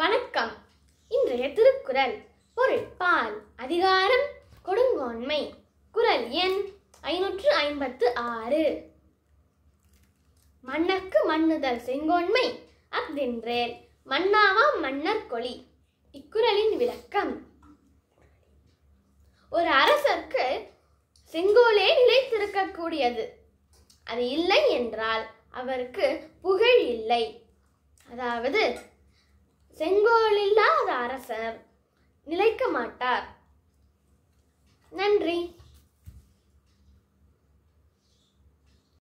வணக்கம் இன்றைய திருக்குறள் பொருள் பால் அதிகாரம் கொடுங்கோன்மை குரல் எண் ஐநூற்று ஐம்பத்து ஆறு மண்ணக்கு மண்ணுதல் செங்கோன்மை அஃதென்றேர் மண்ணாவாம் மன்னர் கொலி இக்குறளின் விளக்கம் ஒரு அரசர்க்கு செங்கோலே நிலைத்திருக்கக்கூடியது அது இல்லை என்றால் அவருக்கு புகழ் இல்லை அதாவது நிலைக்க மாட்டார் நன்றி